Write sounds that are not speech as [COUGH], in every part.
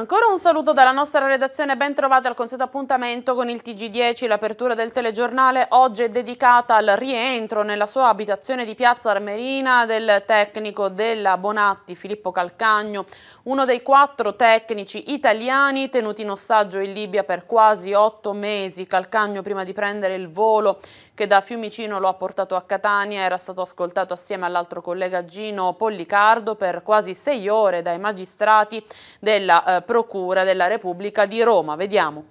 Ancora un saluto dalla nostra redazione, ben trovati al consueto appuntamento con il TG10. L'apertura del telegiornale oggi è dedicata al rientro nella sua abitazione di Piazza Armerina del tecnico della Bonatti Filippo Calcagno, uno dei quattro tecnici italiani tenuti in ostaggio in Libia per quasi otto mesi. Calcagno, prima di prendere il volo che da Fiumicino lo ha portato a Catania, era stato ascoltato assieme all'altro collega Gino Pollicardo per quasi sei ore dai magistrati della eh, Procura della Repubblica di Roma. Vediamo.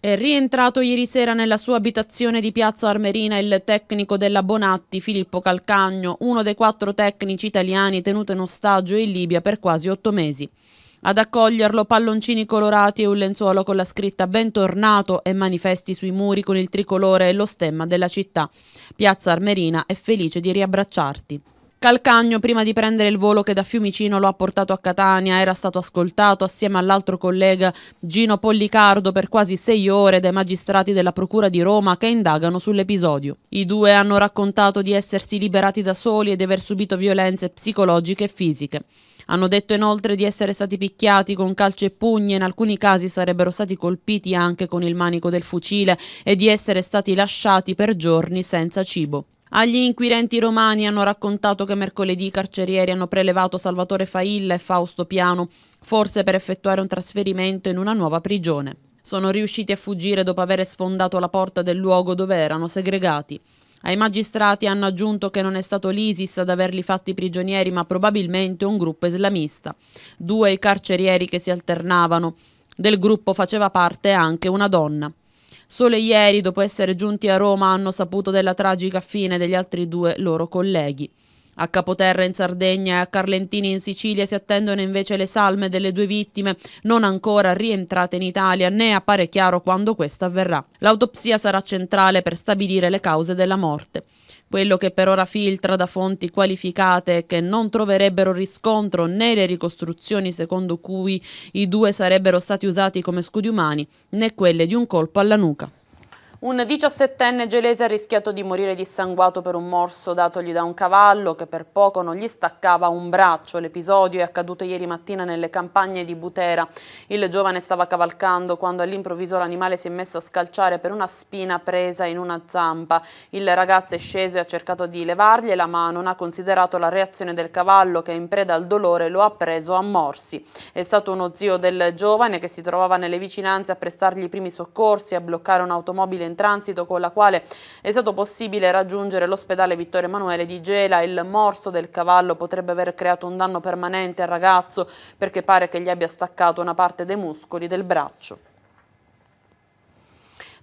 È rientrato ieri sera nella sua abitazione di Piazza Armerina il tecnico della Bonatti, Filippo Calcagno, uno dei quattro tecnici italiani tenuto in ostaggio in Libia per quasi otto mesi. Ad accoglierlo palloncini colorati e un lenzuolo con la scritta Bentornato e manifesti sui muri con il tricolore e lo stemma della città. Piazza Armerina è felice di riabbracciarti. Calcagno, prima di prendere il volo che da Fiumicino lo ha portato a Catania, era stato ascoltato assieme all'altro collega Gino Pollicardo per quasi sei ore dai magistrati della Procura di Roma che indagano sull'episodio. I due hanno raccontato di essersi liberati da soli e di aver subito violenze psicologiche e fisiche. Hanno detto inoltre di essere stati picchiati con calci e pugni e in alcuni casi sarebbero stati colpiti anche con il manico del fucile e di essere stati lasciati per giorni senza cibo. Agli inquirenti romani hanno raccontato che mercoledì i carcerieri hanno prelevato Salvatore Failla e Fausto Piano, forse per effettuare un trasferimento in una nuova prigione. Sono riusciti a fuggire dopo aver sfondato la porta del luogo dove erano segregati. Ai magistrati hanno aggiunto che non è stato l'ISIS ad averli fatti prigionieri, ma probabilmente un gruppo islamista. Due i carcerieri che si alternavano. Del gruppo faceva parte anche una donna. Solo ieri, dopo essere giunti a Roma, hanno saputo della tragica fine degli altri due loro colleghi. A Capoterra in Sardegna e a Carlentini in Sicilia si attendono invece le salme delle due vittime non ancora rientrate in Italia né appare chiaro quando questa avverrà. L'autopsia sarà centrale per stabilire le cause della morte quello che per ora filtra da fonti qualificate che non troverebbero riscontro né le ricostruzioni secondo cui i due sarebbero stati usati come scudi umani né quelle di un colpo alla nuca. Un 17enne gelese ha rischiato di morire dissanguato per un morso datogli da un cavallo che per poco non gli staccava un braccio. L'episodio è accaduto ieri mattina nelle campagne di Butera. Il giovane stava cavalcando quando all'improvviso l'animale si è messo a scalciare per una spina presa in una zampa. Il ragazzo è sceso e ha cercato di levargliela ma non ha considerato la reazione del cavallo che in preda al dolore lo ha preso a morsi. È stato uno zio del giovane che si trovava nelle vicinanze a prestargli i primi soccorsi, e a bloccare un'automobile in transito con la quale è stato possibile raggiungere l'ospedale Vittorio Emanuele di Gela. Il morso del cavallo potrebbe aver creato un danno permanente al ragazzo perché pare che gli abbia staccato una parte dei muscoli del braccio.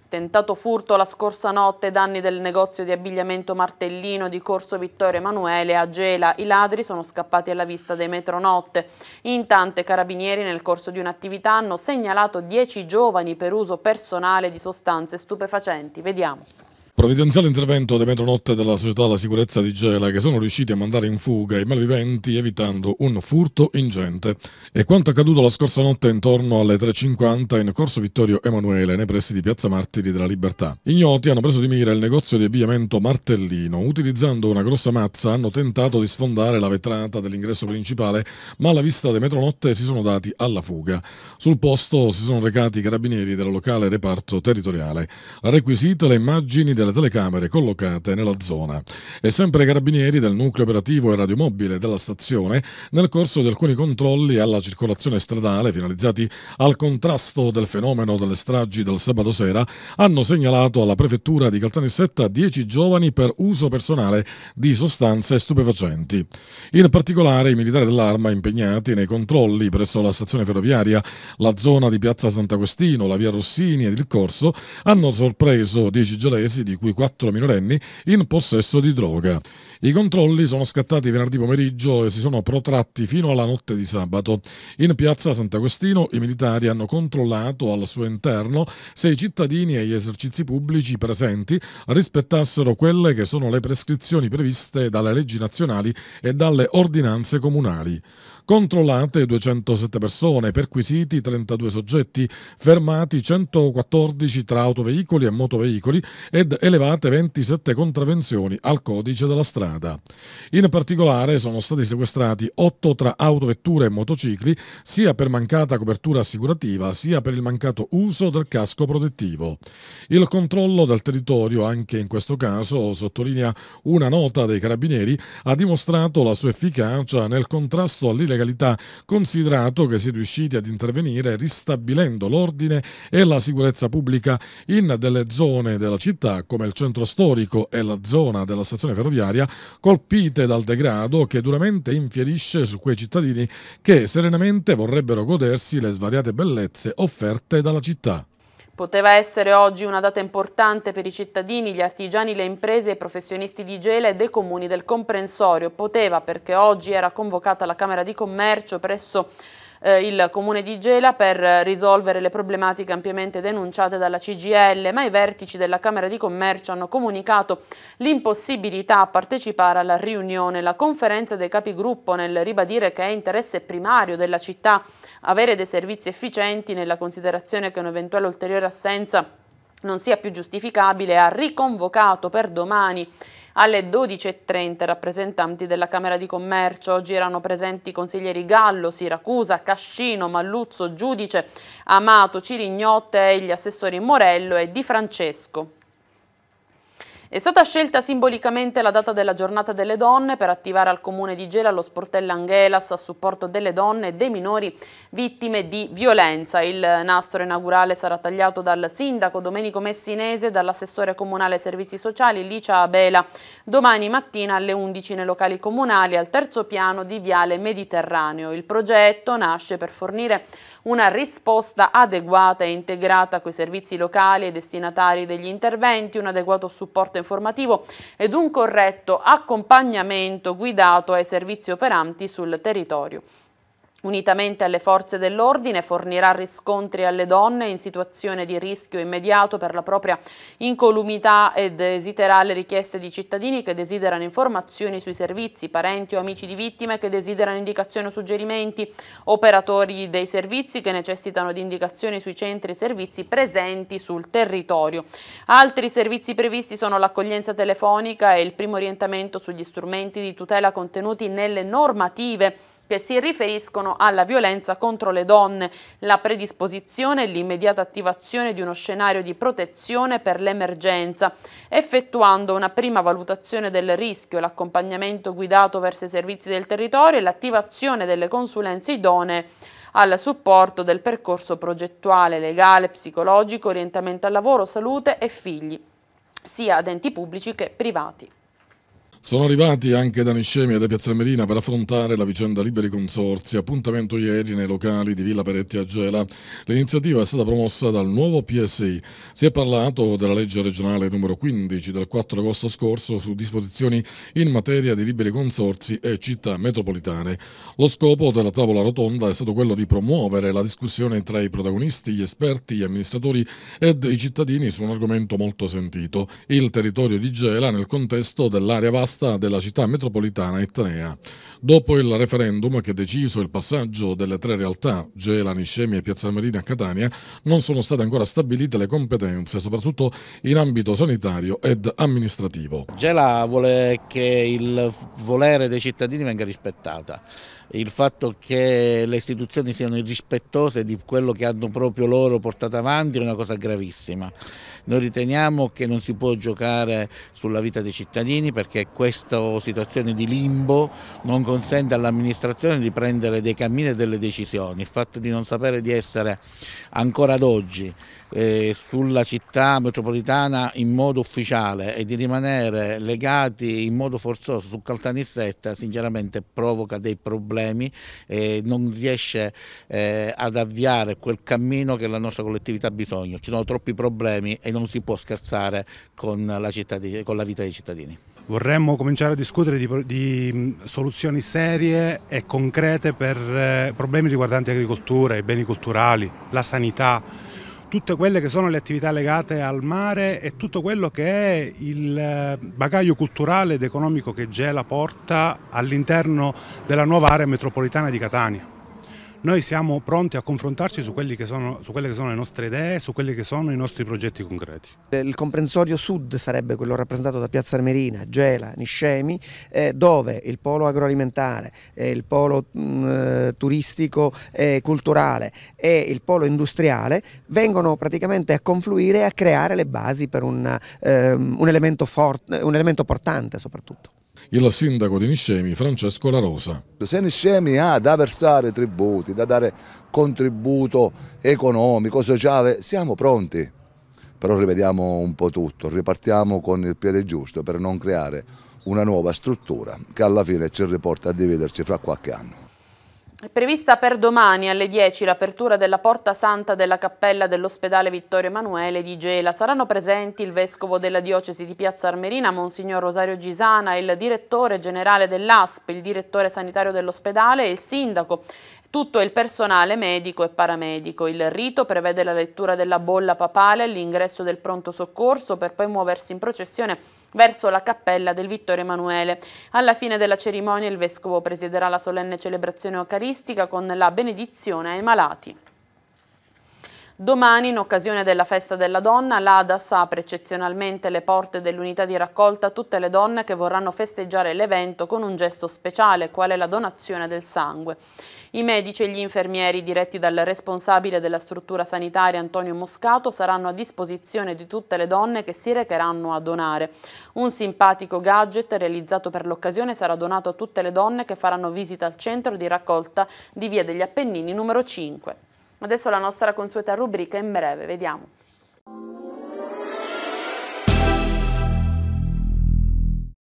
Tentato furto la scorsa notte, danni del negozio di abbigliamento Martellino di Corso Vittorio Emanuele a Gela. I ladri sono scappati alla vista dei metronotte. Intanto carabinieri nel corso di un'attività hanno segnalato 10 giovani per uso personale di sostanze stupefacenti. Vediamo. Provvidenziale intervento dei metronotte della società della Sicurezza di Gela che sono riusciti a mandare in fuga i malviventi evitando un furto ingente. È quanto accaduto la scorsa notte intorno alle 3.50 in corso Vittorio Emanuele nei pressi di Piazza Martiri della Libertà. Ignoti hanno preso di mira il negozio di abbigliamento Martellino. Utilizzando una grossa mazza hanno tentato di sfondare la vetrata dell'ingresso principale ma alla vista dei metronotte si sono dati alla fuga. Sul posto si sono recati i carabinieri del locale reparto territoriale. Requisite le immagini della delle telecamere collocate nella zona e sempre i carabinieri del nucleo operativo e radiomobile della stazione nel corso di alcuni controlli alla circolazione stradale finalizzati al contrasto del fenomeno delle stragi del sabato sera hanno segnalato alla prefettura di Caltanissetta 10 giovani per uso personale di sostanze stupefacenti. In particolare i militari dell'arma impegnati nei controlli presso la stazione ferroviaria, la zona di piazza Sant'Agostino, la via Rossini ed il corso hanno sorpreso 10 gelesi di di cui quattro minorenni, in possesso di droga. I controlli sono scattati venerdì pomeriggio e si sono protratti fino alla notte di sabato. In piazza Sant'Agostino i militari hanno controllato al suo interno se i cittadini e gli esercizi pubblici presenti rispettassero quelle che sono le prescrizioni previste dalle leggi nazionali e dalle ordinanze comunali controllate 207 persone, perquisiti 32 soggetti, fermati 114 tra autoveicoli e motoveicoli ed elevate 27 contravenzioni al codice della strada. In particolare sono stati sequestrati 8 tra autovetture e motocicli, sia per mancata copertura assicurativa, sia per il mancato uso del casco protettivo. Il controllo del territorio, anche in questo caso, sottolinea una nota dei carabinieri, ha dimostrato la sua efficacia nel contrasto all'illegalità illegalità, considerato che si è riusciti ad intervenire ristabilendo l'ordine e la sicurezza pubblica in delle zone della città come il centro storico e la zona della stazione ferroviaria colpite dal degrado che duramente infierisce su quei cittadini che serenamente vorrebbero godersi le svariate bellezze offerte dalla città. Poteva essere oggi una data importante per i cittadini, gli artigiani, le imprese, i professionisti di Gela e dei comuni del comprensorio. Poteva perché oggi era convocata la Camera di Commercio presso eh, il Comune di Gela per risolvere le problematiche ampiamente denunciate dalla CGL, ma i vertici della Camera di Commercio hanno comunicato l'impossibilità a partecipare alla riunione. La conferenza dei capigruppo nel ribadire che è interesse primario della città avere dei servizi efficienti nella considerazione che un'eventuale ulteriore assenza non sia più giustificabile, ha riconvocato per domani alle 12.30 rappresentanti della Camera di Commercio, oggi erano presenti i consiglieri Gallo, Siracusa, Cascino, Malluzzo, Giudice, Amato, Cirignotte e gli assessori Morello e Di Francesco. È stata scelta simbolicamente la data della giornata delle donne per attivare al comune di Gela lo sportello Angelas a supporto delle donne e dei minori vittime di violenza. Il nastro inaugurale sarà tagliato dal sindaco Domenico Messinese e dall'assessore comunale servizi sociali Licia Abela domani mattina alle 11 nei locali comunali al terzo piano di Viale Mediterraneo. Il progetto nasce per fornire una risposta adeguata e integrata coi servizi locali e destinatari degli interventi, un adeguato supporto informativo ed un corretto accompagnamento guidato ai servizi operanti sul territorio unitamente alle forze dell'ordine, fornirà riscontri alle donne in situazione di rischio immediato per la propria incolumità ed esiterà le richieste di cittadini che desiderano informazioni sui servizi, parenti o amici di vittime che desiderano indicazioni o suggerimenti, operatori dei servizi che necessitano di indicazioni sui centri e servizi presenti sul territorio. Altri servizi previsti sono l'accoglienza telefonica e il primo orientamento sugli strumenti di tutela contenuti nelle normative che si riferiscono alla violenza contro le donne, la predisposizione e l'immediata attivazione di uno scenario di protezione per l'emergenza, effettuando una prima valutazione del rischio, l'accompagnamento guidato verso i servizi del territorio e l'attivazione delle consulenze idonee al supporto del percorso progettuale, legale, psicologico, orientamento al lavoro, salute e figli, sia ad enti pubblici che privati. Sono arrivati anche da Niscemi e da Piazza Merina per affrontare la vicenda Liberi Consorzi, appuntamento ieri nei locali di Villa Peretti a Gela. L'iniziativa è stata promossa dal nuovo PSI. Si è parlato della legge regionale numero 15 del 4 agosto scorso su disposizioni in materia di liberi consorzi e città metropolitane. Lo scopo della tavola rotonda è stato quello di promuovere la discussione tra i protagonisti, gli esperti, gli amministratori ed i cittadini su un argomento molto sentito, il territorio di Gela nel contesto dell'area vasta vista della città metropolitana etnea. Dopo il referendum che ha deciso il passaggio delle tre realtà, Gela, Niscemi e Piazza Marina a Catania, non sono state ancora stabilite le competenze, soprattutto in ambito sanitario ed amministrativo. Gela vuole che il volere dei cittadini venga rispettato. il fatto che le istituzioni siano irrispettose di quello che hanno proprio loro portato avanti è una cosa gravissima. Noi riteniamo che non si può giocare sulla vita dei cittadini perché questa situazione di limbo non consente all'amministrazione di prendere dei cammini e delle decisioni. Il fatto di non sapere di essere ancora ad oggi eh, sulla città metropolitana in modo ufficiale e di rimanere legati in modo forzoso su Caltanissetta sinceramente provoca dei problemi e non riesce eh, ad avviare quel cammino che la nostra collettività ha bisogno. Ci sono troppi problemi e non si può scherzare con la, di, con la vita dei cittadini. Vorremmo cominciare a discutere di, di soluzioni serie e concrete per eh, problemi riguardanti agricoltura, i beni culturali, la sanità, tutte quelle che sono le attività legate al mare e tutto quello che è il eh, bagaglio culturale ed economico che Gela porta all'interno della nuova area metropolitana di Catania. Noi siamo pronti a confrontarci su, che sono, su quelle che sono le nostre idee, su quelli che sono i nostri progetti concreti. Il comprensorio sud sarebbe quello rappresentato da Piazza Armerina, Gela, Niscemi, eh, dove il polo agroalimentare, eh, il polo mh, mm, eh, turistico e eh, culturale e il polo industriale vengono praticamente a confluire e a creare le basi per un, ehm, un, elemento, forte, un elemento portante soprattutto il sindaco di Niscemi Francesco La Rosa. Se Niscemi ha da versare tributi, da dare contributo economico, sociale, siamo pronti. Però rivediamo un po' tutto, ripartiamo con il piede giusto per non creare una nuova struttura che alla fine ci riporta a dividerci fra qualche anno. È prevista per domani alle 10 l'apertura della Porta Santa della Cappella dell'Ospedale Vittorio Emanuele di Gela. Saranno presenti il Vescovo della Diocesi di Piazza Armerina, Monsignor Rosario Gisana, il Direttore Generale dell'ASP, il Direttore Sanitario dell'Ospedale e il Sindaco tutto il personale medico e paramedico. Il rito prevede la lettura della bolla papale all'ingresso del pronto soccorso per poi muoversi in processione verso la cappella del Vittorio Emanuele. Alla fine della cerimonia il Vescovo presiderà la solenne celebrazione eucaristica con la benedizione ai malati. Domani, in occasione della Festa della Donna, l'ADAS apre eccezionalmente le porte dell'unità di raccolta a tutte le donne che vorranno festeggiare l'evento con un gesto speciale, quale la donazione del sangue. I medici e gli infermieri diretti dal responsabile della struttura sanitaria Antonio Moscato saranno a disposizione di tutte le donne che si recheranno a donare. Un simpatico gadget realizzato per l'occasione sarà donato a tutte le donne che faranno visita al centro di raccolta di Via degli Appennini numero 5. Adesso la nostra consueta rubrica in breve, vediamo.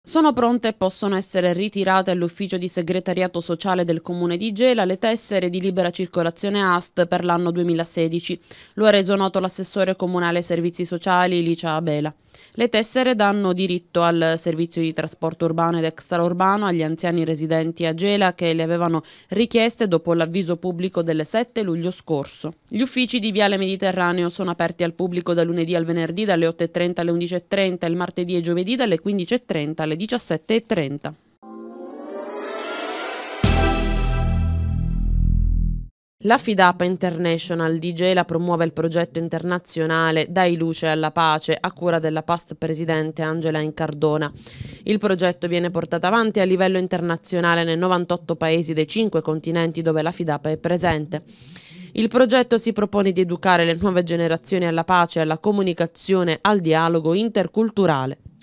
Sono pronte e possono essere ritirate all'ufficio di segretariato sociale del comune di Gela le tessere di libera circolazione AST per l'anno 2016. Lo ha reso noto l'assessore comunale ai servizi sociali Licia Abela. Le tessere danno diritto al servizio di trasporto urbano ed extraurbano agli anziani residenti a Gela che le avevano richieste dopo l'avviso pubblico del 7 luglio scorso. Gli uffici di Viale Mediterraneo sono aperti al pubblico da lunedì al venerdì dalle 8.30 alle 11.30, il martedì e giovedì dalle 15.30 alle 17.30. La Fidapa International di Gela promuove il progetto internazionale Dai luce alla pace a cura della past presidente Angela Incardona. Il progetto viene portato avanti a livello internazionale nei 98 paesi dei 5 continenti dove la Fidapa è presente. Il progetto si propone di educare le nuove generazioni alla pace, alla comunicazione, al dialogo interculturale.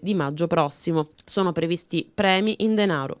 di maggio prossimo. Sono previsti premi in denaro.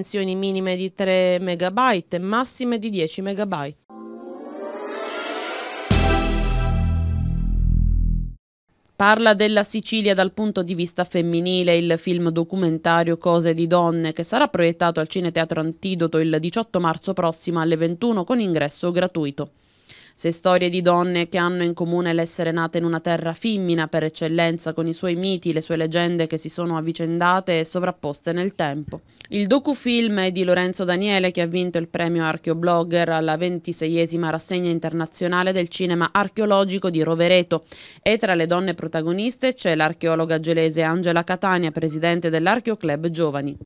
dimensioni minime di 3 MB e massime di 10 MB. Parla della Sicilia dal punto di vista femminile il film documentario Cose di donne che sarà proiettato al Cineteatro Antidoto il 18 marzo prossimo alle 21 con ingresso gratuito. Se storie di donne che hanno in comune l'essere nate in una terra femmina per eccellenza con i suoi miti, le sue leggende che si sono avvicendate e sovrapposte nel tempo. Il docufilm è di Lorenzo Daniele che ha vinto il premio Archeoblogger alla 26esima rassegna internazionale del cinema archeologico di Rovereto e tra le donne protagoniste c'è l'archeologa gelese Angela Catania, presidente dell'Archeo Club Giovani.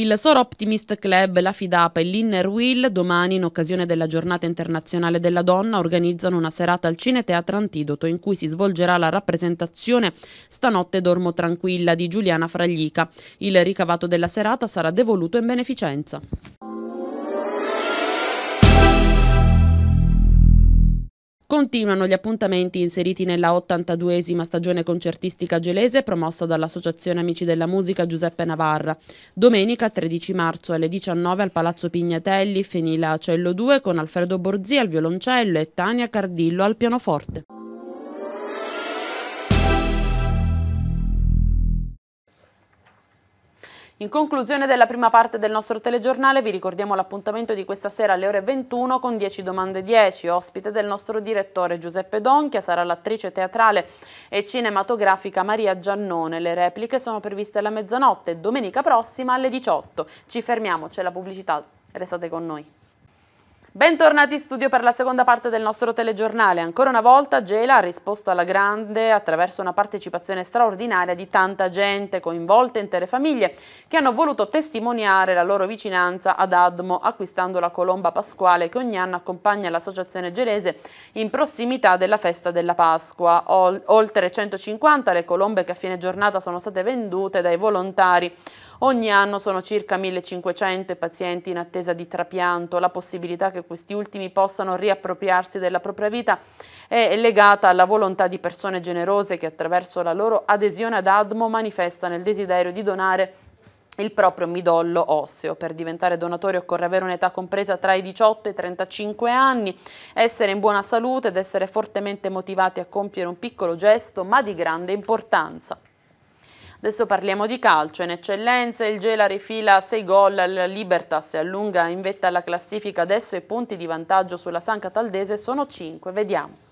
Il Sor Optimist Club, la Fidapa e l'Inner Wheel domani in occasione della giornata internazionale della donna organizzano una serata al Cineteatro Antidoto in cui si svolgerà la rappresentazione Stanotte dormo tranquilla di Giuliana Fraglica. Il ricavato della serata sarà devoluto in beneficenza. Continuano gli appuntamenti inseriti nella 82esima stagione concertistica gelese promossa dall'Associazione Amici della Musica Giuseppe Navarra. Domenica 13 marzo alle 19 al Palazzo Pignatelli, Fenila Cello 2 con Alfredo Borzi al violoncello e Tania Cardillo al pianoforte. In conclusione della prima parte del nostro telegiornale vi ricordiamo l'appuntamento di questa sera alle ore 21 con 10 domande 10, ospite del nostro direttore Giuseppe Donchia, sarà l'attrice teatrale e cinematografica Maria Giannone. Le repliche sono previste alla mezzanotte, domenica prossima alle 18. Ci fermiamo, c'è la pubblicità, restate con noi. Bentornati in studio per la seconda parte del nostro telegiornale. Ancora una volta Gela ha risposto alla grande attraverso una partecipazione straordinaria di tanta gente coinvolta, intere famiglie che hanno voluto testimoniare la loro vicinanza ad Admo acquistando la colomba pasquale che ogni anno accompagna l'associazione gelese in prossimità della festa della Pasqua. Oltre 150 le colombe che a fine giornata sono state vendute dai volontari Ogni anno sono circa 1500 i pazienti in attesa di trapianto. La possibilità che questi ultimi possano riappropriarsi della propria vita è legata alla volontà di persone generose che attraverso la loro adesione ad ADMO manifestano il desiderio di donare il proprio midollo osseo. Per diventare donatore occorre avere un'età compresa tra i 18 e i 35 anni, essere in buona salute ed essere fortemente motivati a compiere un piccolo gesto ma di grande importanza. Adesso parliamo di calcio. In eccellenza il Gela rifila 6 gol alla Libertas e allunga in vetta la classifica adesso i punti di vantaggio sulla San Cataldese sono 5. Vediamo.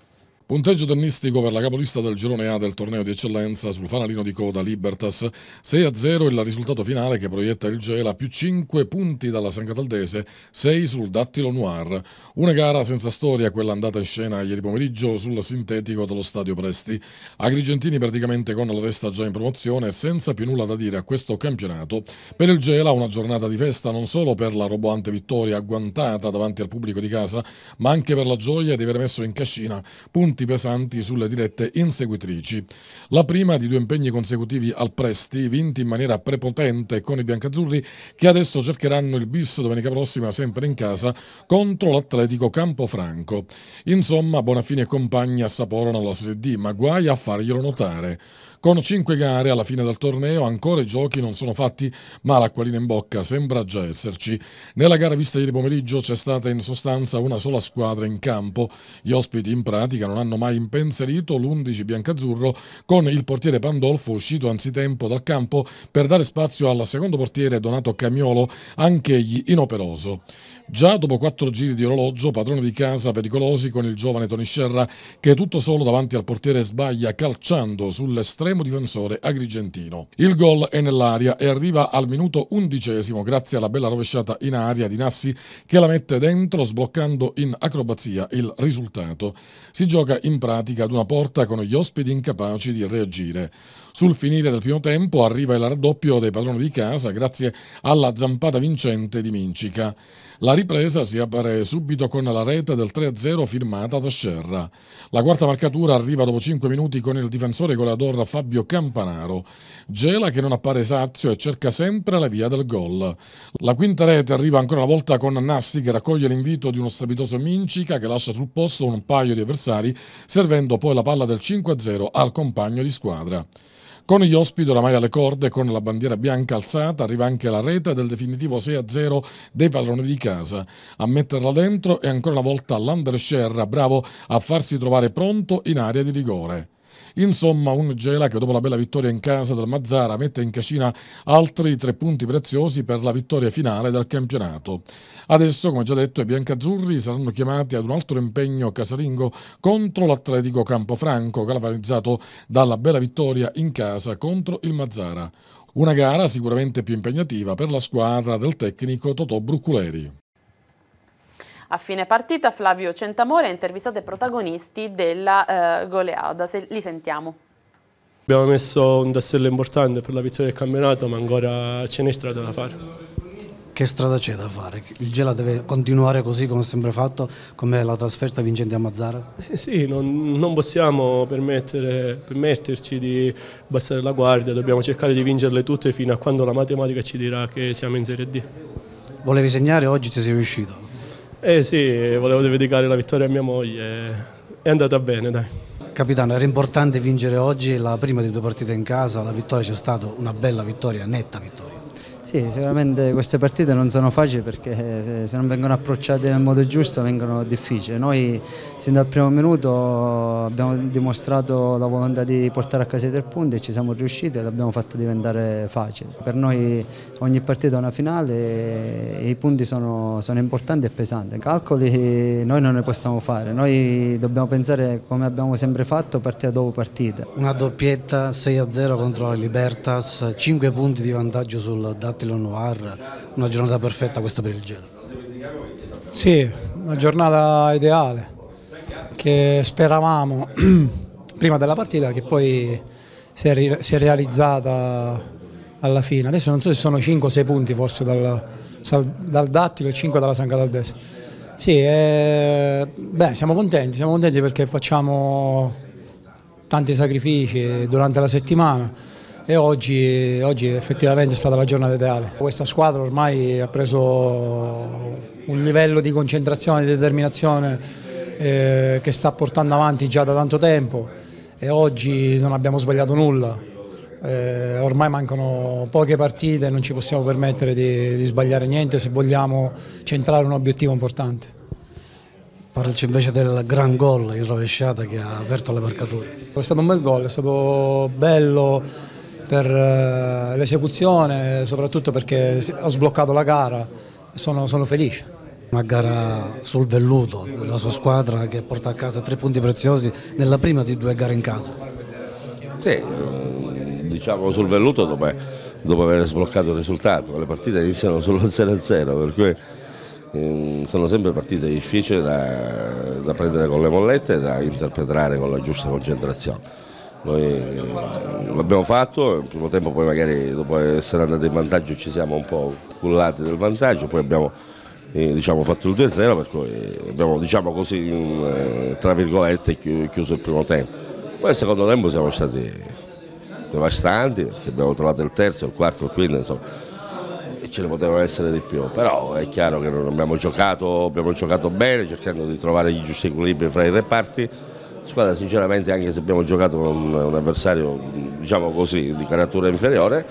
Punteggio tennistico per la capolista del girone A del torneo di eccellenza sul fanalino di coda Libertas 6-0 il risultato finale che proietta il Gela più 5 punti dalla San Cataldese, 6 sul Dattilo Noir. Una gara senza storia quella andata in scena ieri pomeriggio sul sintetico dello stadio Presti. Agrigentini praticamente con la testa già in promozione senza più nulla da dire a questo campionato. Per il Gela una giornata di festa non solo per la roboante vittoria agguantata davanti al pubblico di casa ma anche per la gioia di aver messo in cascina punti pesanti pesanti sulle dirette inseguitrici. La prima di due impegni consecutivi al Presti, vinti in maniera prepotente con i biancazzurri, che adesso cercheranno il bis domenica prossima sempre in casa contro l'Atletico Campofranco. Insomma, Bonafini e compagni assaporano la Serie D, ma guai a farglielo notare. Con 5 gare alla fine del torneo ancora i giochi non sono fatti, ma l'acquolina in bocca sembra già esserci. Nella gara vista ieri pomeriggio c'è stata in sostanza una sola squadra in campo. Gli ospiti in pratica non hanno mai impensierito l'11 biancazzurro con il portiere Pandolfo uscito anzitempo dal campo per dare spazio al secondo portiere Donato Camiolo, anch'egli inoperoso. Già dopo quattro giri di orologio, padrone di casa pericolosi con il giovane Tony Scerra che tutto solo davanti al portiere sbaglia calciando sull'estremo difensore agrigentino. Il gol è nell'aria e arriva al minuto undicesimo grazie alla bella rovesciata in aria di Nassi che la mette dentro sbloccando in acrobazia il risultato. Si gioca in pratica ad una porta con gli ospiti incapaci di reagire. Sul finire del primo tempo arriva il raddoppio dei padroni di casa grazie alla zampata vincente di Mincica. La ripresa si apre subito con la rete del 3-0 firmata da Scerra. La quarta marcatura arriva dopo 5 minuti con il difensore goleador Fabio Campanaro. Gela che non appare sazio e cerca sempre la via del gol. La quinta rete arriva ancora una volta con Nassi che raccoglie l'invito di uno strepitoso Mincica che lascia sul posto un paio di avversari servendo poi la palla del 5-0 al compagno di squadra. Con gli ospiti oramai alle corde, con la bandiera bianca alzata, arriva anche la rete del definitivo 6-0 dei padroni di casa. A metterla dentro è ancora una volta l'Anderscher, bravo a farsi trovare pronto in area di rigore. Insomma, un Gela che dopo la bella vittoria in casa del Mazzara mette in cascina altri tre punti preziosi per la vittoria finale del campionato. Adesso, come già detto, i biancazzurri saranno chiamati ad un altro impegno casalingo contro l'Atletico Campofranco, galvanizzato dalla bella vittoria in casa contro il Mazzara. Una gara sicuramente più impegnativa per la squadra del tecnico Totò Bruculeri. A fine partita Flavio Centamore ha intervistato i protagonisti della eh, goleada, Se, li sentiamo. Abbiamo messo un tassello importante per la vittoria del campionato ma ancora ce n'è strada da fare che strada c'è da fare? Il Gela deve continuare così come sempre fatto, come la trasferta vincente a Mazzara? Eh sì, non, non possiamo permetterci di abbassare la guardia, dobbiamo cercare di vincerle tutte fino a quando la matematica ci dirà che siamo in Serie D. Volevi segnare, oggi ti sei riuscito. Eh sì, volevo dedicare la vittoria a mia moglie, è andata bene dai. Capitano, era importante vincere oggi la prima di due partite in casa, la vittoria c'è stata, una bella vittoria, netta vittoria. Sì, sicuramente queste partite non sono facili perché eh, se non vengono approcciate nel modo giusto vengono difficili. Noi sin dal primo minuto abbiamo dimostrato la volontà di portare a casa i tre punti e ci siamo riusciti e l'abbiamo fatto diventare facile. Per noi ogni partita è una finale e i punti sono, sono importanti e pesanti. Calcoli noi non ne possiamo fare, noi dobbiamo pensare come abbiamo sempre fatto partita dopo partita. Una doppietta 6-0 contro la Libertas, 5 punti di vantaggio sul DAT Attila Noir, una giornata perfetta questa per il Gelo. Sì, una giornata ideale che speravamo [CLEARS THROAT] prima della partita che poi si è, si è, realizzata alla fine. Adesso non so se sono 5 o 6 punti forse dal, dal Dattilo e 5 dalla San Cataldese. Sì, eh, beh, siamo contenti, siamo contenti perché facciamo tanti sacrifici durante la settimana e oggi, oggi effettivamente è stata la giornata ideale. Questa squadra ormai ha preso un livello di concentrazione e di determinazione eh, che sta portando avanti già da tanto tempo e oggi non abbiamo sbagliato nulla. Eh, ormai mancano poche partite non ci possiamo permettere di, di sbagliare niente se vogliamo centrare un obiettivo importante. Parlaci invece del gran gol in rovesciata che ha aperto le marcature. È stato un bel gol, è stato bello per eh, l'esecuzione, soprattutto perché ho sbloccato la gara, sono, sono felice. Una gara sul velluto della sua squadra che porta a casa tre punti preziosi nella prima di due gare in casa. Sì, mm, diciamo sul velluto dopo, dopo aver sbloccato il risultato, le partite iniziano solo 0-0, per cui mm, sono sempre partite difficili da, da prendere con le mollette e da interpretare con la giusta concentrazione. Noi eh, l'abbiamo fatto, nel primo tempo poi magari dopo essere andati in vantaggio ci siamo un po' cullati del vantaggio, poi abbiamo eh, diciamo, fatto il 2-0 per cui eh, abbiamo diciamo così, eh, tra virgolette chiuso il primo tempo. Poi al secondo tempo siamo stati devastanti perché abbiamo trovato il terzo, il quarto, il quinto, insomma ce ne potevano essere di più, però è chiaro che non abbiamo giocato, abbiamo giocato bene cercando di trovare i giusti equilibri fra i reparti squadra sinceramente anche se abbiamo giocato con un avversario diciamo così, di carattura inferiore,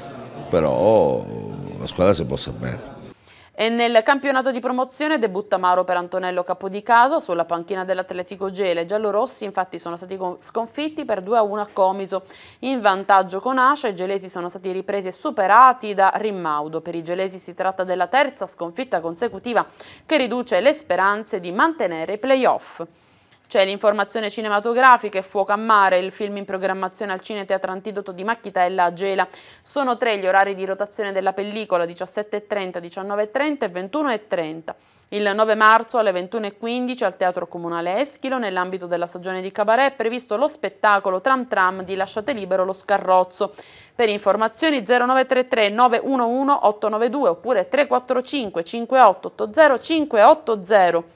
però la squadra si possa bene. E nel campionato di promozione debutta Mauro per Antonello Capodicasa sulla panchina dell'Atletico Gele. giallorossi infatti sono stati sconfitti per 2-1 a Comiso. In vantaggio con Ascia i gelesi sono stati ripresi e superati da Rimmaudo. Per i gelesi si tratta della terza sconfitta consecutiva che riduce le speranze di mantenere i playoff. C'è cioè, l'informazione cinematografica e Fuoco a mare, il film in programmazione al Cine Teatro Antidoto di Macchitella a Gela. Sono tre gli orari di rotazione della pellicola, 17.30, 19.30 e 21.30. Il 9 marzo alle 21.15 al Teatro Comunale Eschilo, nell'ambito della stagione di Cabaret, è previsto lo spettacolo Tram Tram di Lasciate Libero lo Scarrozzo. Per informazioni 0933 911 892 oppure 345 5880 580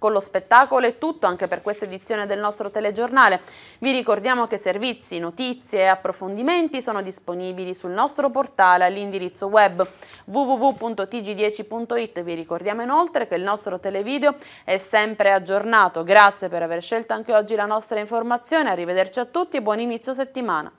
con lo spettacolo è tutto anche per questa edizione del nostro telegiornale. Vi ricordiamo che servizi, notizie e approfondimenti sono disponibili sul nostro portale all'indirizzo web www.tg10.it. Vi ricordiamo inoltre che il nostro televideo è sempre aggiornato. Grazie per aver scelto anche oggi la nostra informazione. Arrivederci a tutti e buon inizio settimana.